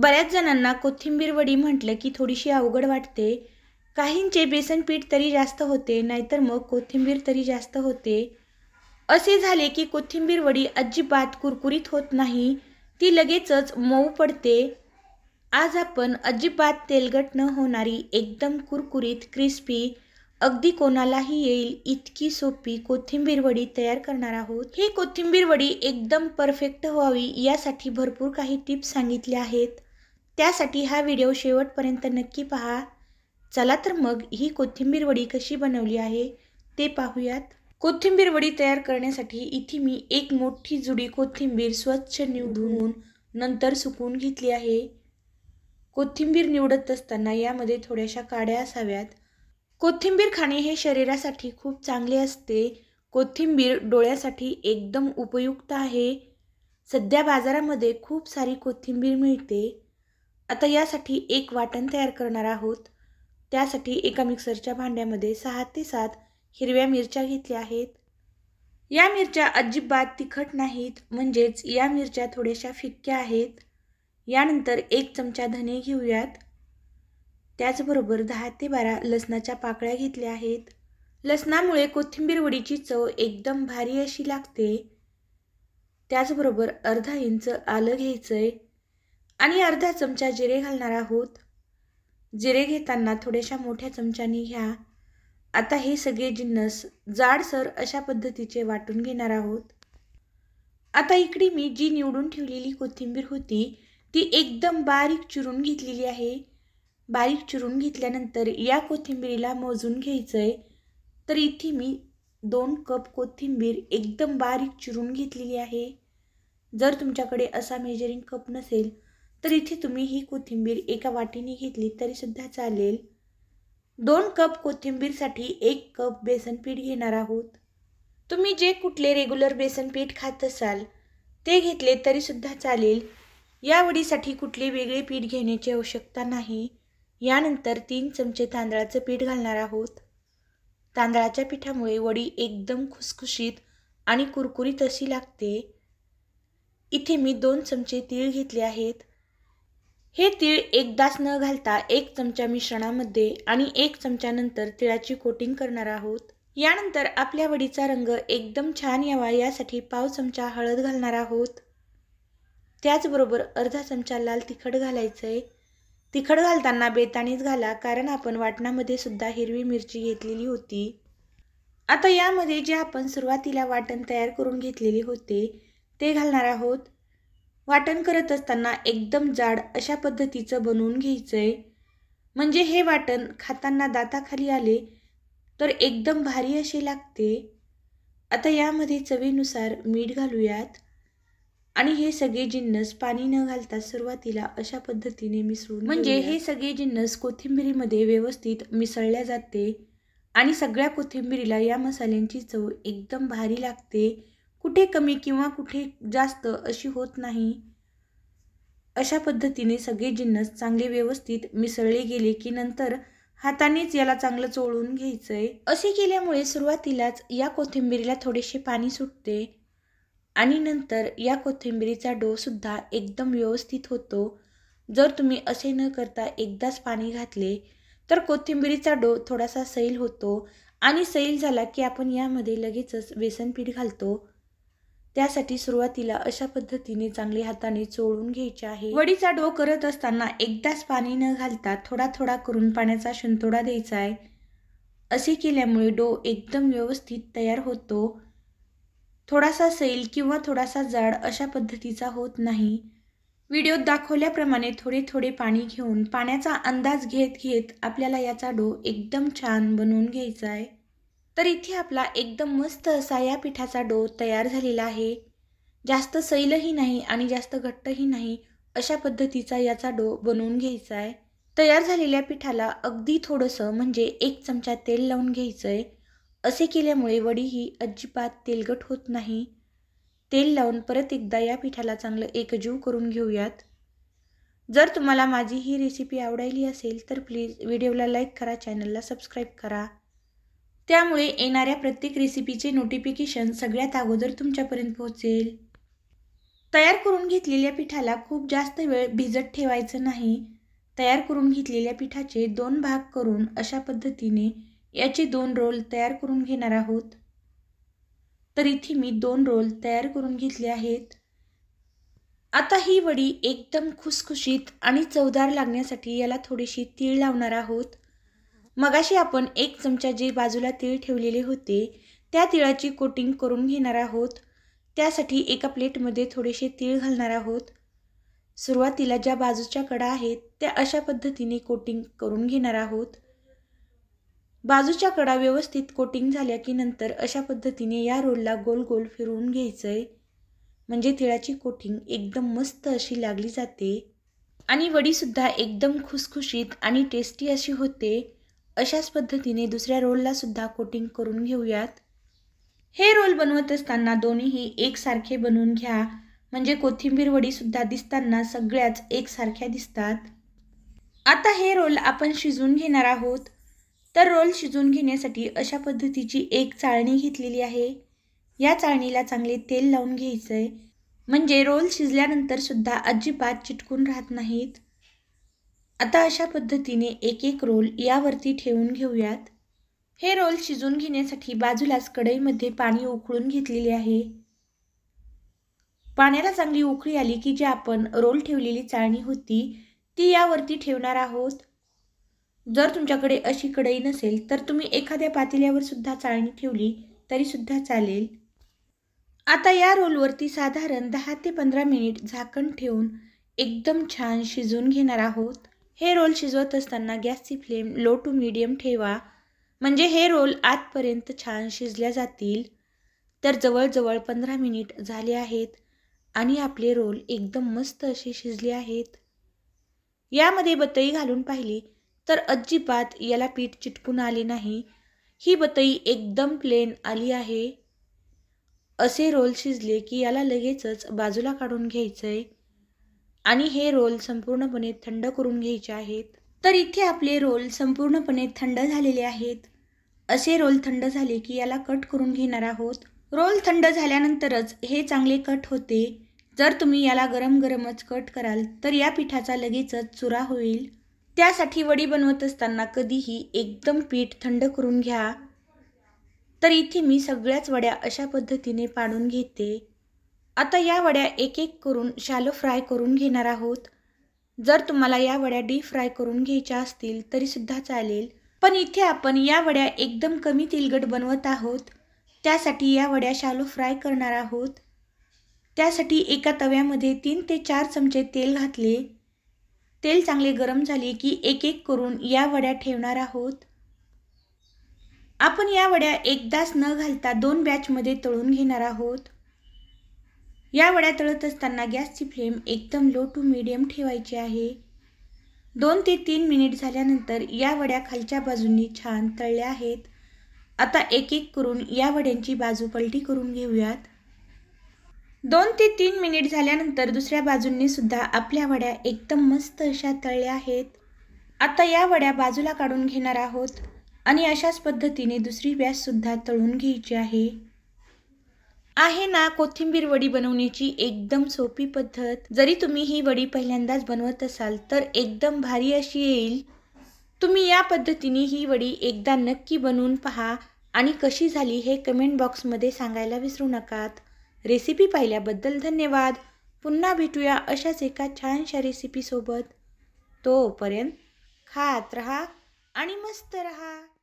बऱ्याच जणांना कोथिंबीर वडी म्हटलं की थोडीशी अवघड वाटते काहींचे बेसन पीठ तरी जास्त होते नाहीतर मग कोथिंबीर तरी जास्त होते असे झाले की कोथिंबीर वडी अजिबात कुरकुरीत होत नाही ती लगेचच मऊ पडते आज आपण अजिबात तेलगट न होणारी एकदम कुरकुरीत क्रिस्पी अगदी कोणालाही येईल इतकी सोपी कोथिंबीर वडी तयार करणार आहोत ही कोथिंबीर वडी एकदम परफेक्ट व्हावी यासाठी भरपूर काही टिप्स सांगितल्या आहेत त्यासाठी हा व्हिडिओ शेवटपर्यंत नक्की पहा चला तर मग ही कोथिंबीर वडी कशी बनवली आहे ते पाहूयात कोथिंबीर वडी तयार करण्यासाठी इथे मी एक मोठी जुडी कोथिंबीर स्वच्छ निवडून नंतर सुकवून घेतली आहे कोथिंबीर निवडत असताना यामध्ये थोड्याशा काड्या असाव्यात कोथिंबीर खाणे हे शरीरासाठी खूप चांगले असते कोथिंबीर डोळ्यासाठी एकदम उपयुक्त आहे सध्या बाजारामध्ये खूप सारी कोथिंबीर मिळते आता यासाठी एक वाटण तयार करणार आहोत त्यासाठी एका मिक्सरच्या भांड्यामध्ये सहा ते सात हिरव्या मिरच्या घेतल्या आहेत या मिरच्या अजिबात तिखट नाहीत म्हणजेच या मिरच्या थोड्याशा फिक्क्या आहेत यानंतर एक चमचा धने घेऊयात त्याचबरोबर दहा ते बारा लसणाच्या पाकळ्या घेतल्या आहेत लसणामुळे कोथिंबीर वडीची चव एकदम भारी अशी लागते त्याचबरोबर अर्धा इंच आलं घ्यायचं आहे आणि अर्धा चमचा जिरे घालणार आहोत जिरे घेताना थोड्याशा मोठ्या चमच्याने घ्या आता हे सगळे जिन्नस जाडसर अशा पद्धतीचे वाटून घेणार आहोत आता इकडे मी जी निवडून ठेवलेली कोथिंबीर होती ती एकदम बारीक चिरून घेतलेली आहे बारीक चिरून घेतल्यानंतर या कोथिंबीरीला मोजून घ्यायचं आहे तर इथे मी दोन कप कोथिंबीर एकदम बारीक चिरून घेतलेली आहे जर तुमच्याकडे असा मेजरिंग कप नसेल तर इथे तुम्ही ही कोथिंबीर एका वाटीने घेतली तरीसुद्धा चालेल दोन कप कोथिंबीरसाठी एक कप बेसन पीठ घेणार आहोत तुम्ही जे कुठले रेग्युलर बेसन पीठ खात असाल ते घेतले तरीसुद्धा चालेल या वडीसाठी कुठले वेगळे पीठ घेण्याची आवश्यकता नाही यानंतर तीन चमचे तांदळाचं पीठ घालणार आहोत तांदळाच्या पिठामुळे वडी एकदम खुसखुशीत आणि कुरकुरीत अशी लागते इथे मी दोन चमचे तीळ घेतले आहेत हे तीळ एकदाच न घालता एक चमचा मिश्रणामध्ये आणि एक चमच्यानंतर तिळाची कोटिंग करणार आहोत यानंतर आपल्या वडीचा रंग एकदम छान यावा यासाठी पाव चमचा हळद घालणार आहोत त्याचबरोबर अर्धा चमचा लाल तिखट घालायचं आहे तिखट घालताना बेतानीच घाला कारण आपण वाटणामध्ये सुद्धा हिरवी मिरची घेतलेली होती आता यामध्ये जे आपण सुरुवातीला वाटण तयार करून घेतलेले होते ते घालणार आहोत वाटण करत असताना एकदम जाड अशा पद्धतीचं बनवून घ्यायचंय म्हणजे हे वाटण खाताना दाताखाली आले तर एकदम भारी असे लागते आता यामध्ये चवीनुसार मीठ घालूयात आणि हे सगळे जिन्नस पाणी न घालता सुरुवातीला अशा पद्धतीने मिसळून म्हणजे हे सगळे जिन्नस कोथिंबिरीमध्ये व्यवस्थित मिसळल्या जाते आणि सगळ्या कोथिंबिरीला या मसाल्यांची चव एकदम भारी लागते कुठे कमी किंवा कुठे जास्त अशी होत नाही अशा पद्धतीने सगळे जिन्नस चांगले व्यवस्थित मिसळले गेले की नंतर हातानेच याला चांगलं चोळून घ्यायचंय असे केल्यामुळे सुरुवातीलाच या कोथिंबीरीला थोडेसे पाणी सुटते आणि नंतर या कोथिंबीरीचा सुद्धा एकदम व्यवस्थित होतो जर तुम्ही असे न करता एकदाच पाणी घातले तर कोथिंबीरीचा डो थोडासा सैल होतो आणि सैल झाला की आपण यामध्ये लगेचच बेसन पीठ घालतो त्यासाठी सुरुवातीला अशा पद्धतीने चांगली हाताने चोळून घ्यायचे आहे वडीचा डो करत असताना एकदाच पाणी न घालता थोडा थोडा करून पाण्याचा शिंतोडा द्यायचा आहे असे केल्यामुळे डो एकदम व्यवस्थित तयार होतो थोडासा सैल किंवा थोडासा जाड अशा पद्धतीचा होत नाही व्हिडिओत दाखवल्याप्रमाणे थोडे थोडे पाणी घेऊन पाण्याचा अंदाज घेत घेत आपल्याला याचा डो एकदम छान बनवून घ्यायचा आहे तर इथे आपला एकदम मस्त असा या पिठाचा डो तयार झालेला आहे जास्त सैलही नाही आणि जास्त घट्टही नाही अशा पद्धतीचा याचा डो बनवून घ्यायचा आहे तयार झालेल्या पिठाला अगदी थोडंसं म्हणजे एक चमचा तेल लावून घ्यायचं आहे असे केल्यामुळे वडी ही अजिबात तेलगट होत नाही तेल लावून परत एकदा या पिठाला चांगलं एकजीव करून घेऊयात जर तुम्हाला माझी ही रेसिपी आवडायली असेल तर प्लीज व्हिडिओला लाईक करा चॅनलला सबस्क्राईब करा त्यामुळे येणाऱ्या प्रत्येक रेसिपीचे नोटिफिकेशन सगळ्यात अगोदर तुमच्यापर्यंत पोहोचेल तयार करून घेतलेल्या पिठाला खूप जास्त वेळ भिजत ठेवायचं नाही तयार करून घेतलेल्या पिठाचे दोन भाग करून अशा पद्धतीने याचे दोन रोल तयार करून घेणार आहोत तर इथे मी दोन रोल तयार करून घेतले आहेत आता ही वडी एकदम खुसखुशीत आणि चवदार लागण्यासाठी याला थोडीशी तीळ लावणार आहोत मगाशी आपण एक चमचा जे बाजूला तीळ ठेवलेले होते त्या तिळाची कोटिंग करून घेणार आहोत त्यासाठी एका प्लेटमध्ये थोडेसे तीळ घालणार आहोत सुरुवातीला ज्या बाजूच्या कडा आहेत त्या अशा पद्धतीने कोटिंग करून घेणार आहोत बाजूच्या कडा व्यवस्थित कोटिंग झाल्या की नंतर अशा पद्धतीने या रोलला गोल गोल फिरवून घ्यायचं आहे म्हणजे तिळाची कोटिंग एकदम मस्त अशी लागली जाते आणि वडीसुद्धा एकदम खुसखुशीत आणि टेस्टी अशी होते अशाच पद्धतीने दुसऱ्या रोलला सुद्धा कोटिंग करून घेऊयात हे रोल बनवत असताना दोन्हीही एकसारखे बनवून घ्या म्हणजे कोथिंबीर वडीसुद्धा दिसताना सगळ्याच एकसारख्या दिसतात आता हे रोल आपण शिजवून घेणार आहोत तर रोल शिजून घेण्यासाठी अशा पद्धतीची एक चाळणी घेतलेली आहे या चाळणीला चांगले तेल लावून घ्यायचं आहे म्हणजे रोल शिजल्यानंतरसुद्धा अजिबात चिटकून राहत नाहीत आता अशा पद्धतीने एक एक रोल यावरती ठेवून घेऊयात हे रोल शिजून घेण्यासाठी बाजूलाच कढईमध्ये पाणी उकळून घेतलेले आहे पाण्याला चांगली उकळी आली की जी आपण रोल ठेवलेली चाळणी होती ती यावरती ठेवणार आहोत जर तुमच्याकडे अशी कढई नसेल तर तुम्ही एखाद्या पातेल्यावर सुद्धा चाळणी ठेवली तरीसुद्धा चालेल आता या रोलवरती साधारण दहा ते पंधरा मिनिट झाकण ठेवून एकदम छान शिजून घेणार आहोत हे रोल शिजवत असताना गॅसची फ्लेम लो टू मीडियम ठेवा म्हणजे हे रोल आतपर्यंत छान शिजल्या जातील तर जवळजवळ पंधरा मिनिट झाले आहेत आणि आपले रोल एकदम मस्त असे शिजले आहेत यामध्ये बतई घालून पाहिली तर अजिबात याला पीठ चिटकून आले नाही ही बतई एकदम प्लेन आली आहे असे रोल शिजले की याला लगेचच बाजूला काढून घ्यायचं आहे आणि हे रोल संपूर्णपणे थंड करून घ्यायचे आहेत तर इथे आपले रोल संपूर्णपणे थंड झालेले आहेत असे रोल थंड झाले की याला कट करून घेणार आहोत रोल थंड झाल्यानंतरच हे चांगले कट होते जर तुम्ही याला गरम गरमच कट कराल तर या पिठाचा लगेचच चुरा होईल त्यासाठी वडी बनवत असताना कधीही एकदम पीठ थंड करून घ्या तर इथे मी सगळ्याच वड्या अशा पद्धतीने पाडून घेते आता या वड्या एक एक करून शॅलो फ्राय करून घेणार आहोत जर तुम्हाला या वड्या डीप फ्राय करून घ्यायच्या असतील तरीसुद्धा चालेल पण इथे आपण या वड्या एकदम कमी तेलगट बनवत आहोत त्यासाठी या वड्या शालो फ्राय करणार आहोत त्यासाठी एका तव्यामध्ये तीन ते चार चमचे तेल घातले तेल चांगले गरम झाले की एक एक करून या वड्या ठेवणार आहोत आपण या वड्या एकदाच न घालता दोन बॅचमध्ये तळून घेणार आहोत या वड्या तळत असताना गॅसची फ्लेम एकदम लो टू मिडियम ठेवायची आहे दोन ते तीन मिनिट झाल्यानंतर या वड्या खालच्या बाजूंनी छान तळल्या आहेत आता एक एक करून या वड्यांची बाजू पलटी करून घेऊयात दोन ते तीन मिनिट झाल्यानंतर दुसऱ्या बाजूंनी सुद्धा आपल्या वड्या एकदम मस्त अशा तळल्या आहेत आता या वड्या बाजूला काढून घेणार आहोत आणि अशाच पद्धतीने दुसरी सुद्धा तळून घ्यायची आहे आहे ना कोथिंबीर वडी बनवण्याची एकदम सोपी पद्धत जरी तुम्ही ही वडी पहिल्यांदाच बनवत असाल तर एकदम भारी अशी येईल तुम्ही या पद्धतीने ही वडी एकदा नक्की बनवून पहा आणि कशी झाली हे कमेंट बॉक्समध्ये सांगायला विसरू नकात रेसिपी पाहिल्याबद्दल धन्यवाद पुन्हा भेटूया अशाच एका छानशा रेसिपीसोबत तोपर्यंत खात राहा आणि मस्त रहा